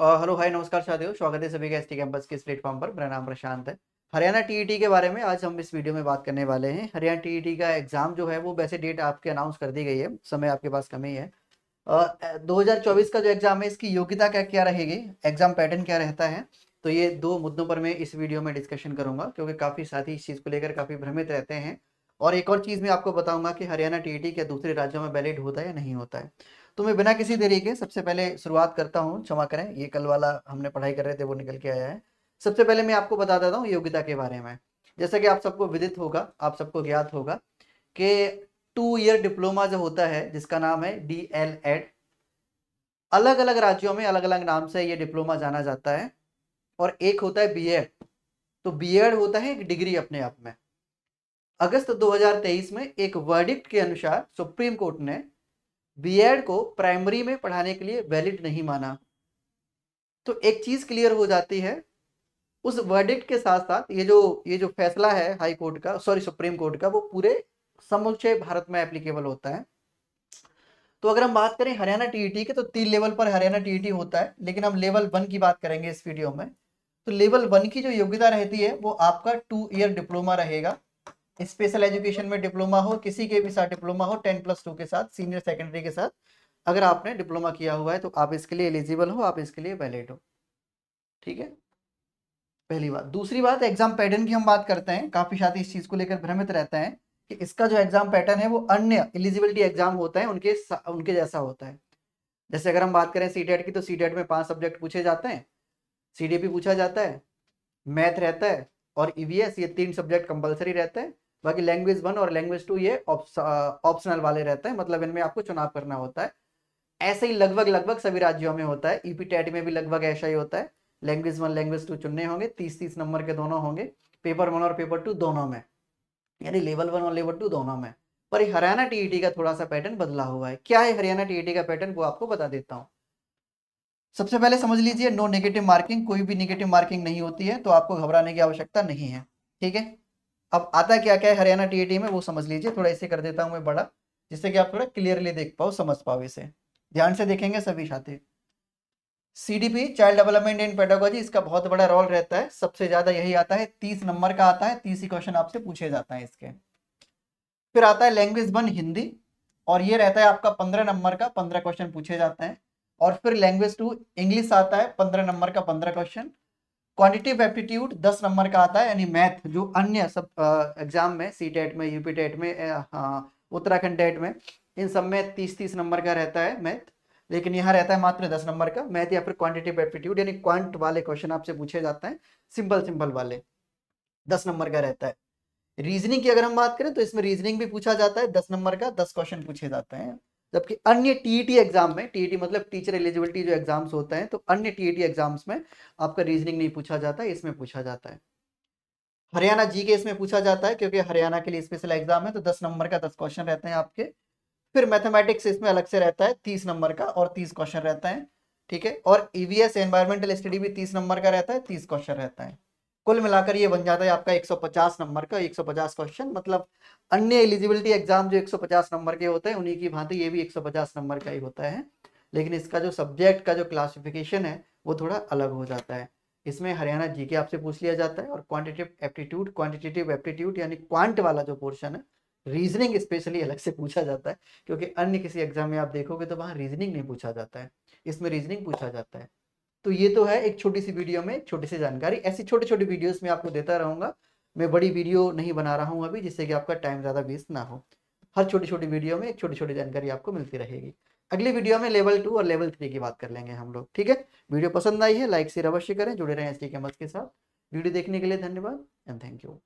hello hi नमस्कार साथियों स्वागत है सभी का एस कैंपस के इस प्लेटफॉर्म पर मेरा नाम प्रशांत है हरियाणा टीईटी के बारे में आज हम इस वीडियो में बात करने वाले हैं हरियाणा टीईटी का एग्जाम जो है वो वैसे डेट आपके अनाउंस कर दी गई है समय आपके पास कमी है दो हजार का जो एग्जाम है इसकी योग्यता क्या क्या रहेगी एग्जाम पैटर्न क्या रहता है तो ये दो मुद्दों पर मैं इस वीडियो में डिस्कशन करूंगा क्योंकि काफी साथी इस चीज को लेकर काफी भ्रमित रहते हैं और एक और चीज मैं आपको बताऊंगा कि हरियाणा टीईटी के दूसरे राज्यों में वैलिड होता है या नहीं होता है तो मैं बिना किसी देरी के सबसे पहले शुरुआत करता हूँ क्षमा करें ये कल वाला हमने पढ़ाई कर रहे थे वो निकल के आया है सबसे पहले मैं आपको बता देता हूँ योग्यता के बारे में जैसा कि आप सबको विदित होगा आप सबको ज्ञात होगा कि टू ईयर डिप्लोमा जो होता है जिसका नाम है डी एल एड अलग अलग राज्यों में अलग अलग नाम से ये डिप्लोमा जाना जाता है और एक होता है बी एड तो बी एड होता है एक डिग्री अपने आप में अगस्त 2023 में एक वर्डिक्ट के अनुसार सुप्रीम कोर्ट ने बीएड को प्राइमरी में पढ़ाने के लिए वैलिड नहीं माना तो एक चीज क्लियर हो जाती है उस वर्डिक्ट के साथ साथ ये जो ये जो फैसला है हाई कोर्ट का सॉरी सुप्रीम कोर्ट का वो पूरे समुचे भारत में एप्लीकेबल होता है तो अगर हम बात करें हरियाणा टीईटी e के तो तीन लेवल पर हरियाणा टीईटी e होता है लेकिन हम लेवल वन की बात करेंगे इस वीडियो में तो लेवल वन की जो योग्यता रहती है वो आपका टू ईयर डिप्लोमा रहेगा स्पेशल एजुकेशन में डिप्लोमा हो किसी के भी साथ डिप्लोमा हो टेन प्लस टू के साथ सीनियर सेकेंडरी के साथ अगर आपने डिप्लोमा किया हुआ है तो आप इसके लिए एलिजिबल हो आप इसके लिए वैलिड हो ठीक है पहली बात दूसरी बात एग्जाम पैटर्न की हम बात करते हैं काफी साथी इस चीज को लेकर भ्रमित रहते हैं कि इसका जो एग्जाम पैटर्न है वो अन्य एलिजिबिलिटी एग्जाम होता है उनके उनके जैसा होता है जैसे अगर हम बात करें सी e की तो सी e में पांच सब्जेक्ट पूछे जाते हैं सी e पूछा जाता है मैथ रहता है और ईवीएस ये तीन सब्जेक्ट कंपलसरी रहते हैं बाकी लैंग्वेज वन और लैंग्वेज टू ये ऑप्शनल वाले रहते हैं मतलब इनमें आपको चुनाव करना होता है ऐसे ही लगभग लगभग सभी राज्यों में होता है ईपी e टेट में भी लगभग ऐसा ही होता है लैंग्वेज वन लैंग्वेज टू चुनने होंगे तीस तीस नंबर के दोनों होंगे पेपर वन और पेपर टू दोनों में यानी लेवल वन और लेवल टू दोनों में पर हरियाणा टीईटी e का थोड़ा सा पैटर्न बदला हुआ है क्या है हरियाणा टीईटी e का पैटर्न वो आपको बता देता हूँ सबसे पहले समझ लीजिए नो नेगेटिव मार्किंग कोई भी नेगेटिव मार्किंग नहीं होती है तो आपको घबराने की आवश्यकता नहीं है ठीक है अब आता क्या क्या है हरियाणा टीएटी में वो समझ लीजिए थोड़ा इसे कर देता हूँ मैं बड़ा जिससे कि आप थोड़ा क्लियरली देख पाओ समझ पाओ इसे ध्यान से देखेंगे सभी छात्र CDP child development and pedagogy इसका बहुत बड़ा रोल रहता है सबसे ज्यादा यही आता है तीस नंबर का आता है तीस ही क्वेश्चन आपसे पूछे जाता है इसके फिर आता है लैंग्वेज वन हिंदी और ये रहता है आपका पंद्रह नंबर का पंद्रह क्वेश्चन पूछे जाते हैं और फिर लैंग्वेज टू इंग्लिश आता है पंद्रह नंबर का पंद्रह क्वेश्चन क्वांटिटिव एप्टीट्यूड दस नंबर का आता है यानी मैथ जो अन्य सब एग्जाम में सी टेट e में यूपी टेट e में हाँ, उत्तराखंड टेट e में इन सब में तीस तीस नंबर का रहता है मैथ लेकिन यहाँ रहता है मात्र दस नंबर का मैथ या फिर क्वांटिटिव एप्टीट्यूड यानी क्वांट वाले क्वेश्चन आपसे पूछे जाते हैं सिंपल सिंपल वाले दस नंबर का रहता है रीजनिंग की अगर हम बात करें तो इसमें रीजनिंग भी पूछा जाता है दस नंबर का दस क्वेश्चन पूछे जाते हैं जबकि अन्य टीईटी एग्जाम e में टीईटी e मतलब टीचर एलिजिबिलिटी जो एग्जाम्स होते हैं तो अन्य टीईटी एग्जाम्स e में आपका रीजनिंग नहीं पूछा जाता इसमें पूछा जाता है हरियाणा जी के इसमें पूछा जाता है क्योंकि हरियाणा के लिए स्पेशल एग्जाम है तो दस नंबर का दस क्वेश्चन रहते हैं आपके फिर मैथमेटिक्स इसमें अलग से रहता है तीस नंबर का और तीस क्वेश्चन रहता है ठीक है और ईवीएस एनवायरमेंटल स्टडी भी तीस नंबर का रहता है तीस क्वेश्चन रहता है कुल मिलाकर ये बन जाता है आपका 150 नंबर का 150 क्वेश्चन मतलब अन्य एलिजिबिलिटी एग्जाम जो 150 नंबर के होते हैं उन्हीं की भांति ये भी 150 नंबर का ही होता है लेकिन इसका जो सब्जेक्ट का जो क्लासिफिकेशन है वो थोड़ा अलग हो जाता है इसमें हरियाणा जी के आपसे पूछ लिया जाता है और क्वान्टिटिव एप्टीट्यूड क्वान्टिटेटिव एप्टीट्यूड यानी क्वांट वाला जो पोर्शन है रीजनिंग स्पेशली अलग से पूछा जाता है क्योंकि अन्य किसी एग्जाम में आप देखोगे तो वहाँ रीजनिंग नहीं पूछा जाता है इसमें रीजनिंग पूछा जाता है तो ये तो है एक छोटी सी वीडियो में छोटी सी जानकारी ऐसी छोटी छोटी वीडियोस में आपको देता रहूंगा मैं बड़ी वीडियो नहीं बना रहा हूँ अभी जिससे कि आपका टाइम ज़्यादा वेस्ट ना हो हर छोटी छोटी वीडियो में एक छोटी छोटी जानकारी आपको मिलती रहेगी अगली वीडियो में लेवल टू और लेवल थ्री की बात कर लेंगे हम लोग ठीक है वीडियो पसंद आई है लाइक शेयर अवश्य करें जुड़े रहें एस टी के साथ वीडियो देखने के लिए धन्यवाद एंड थैंक यू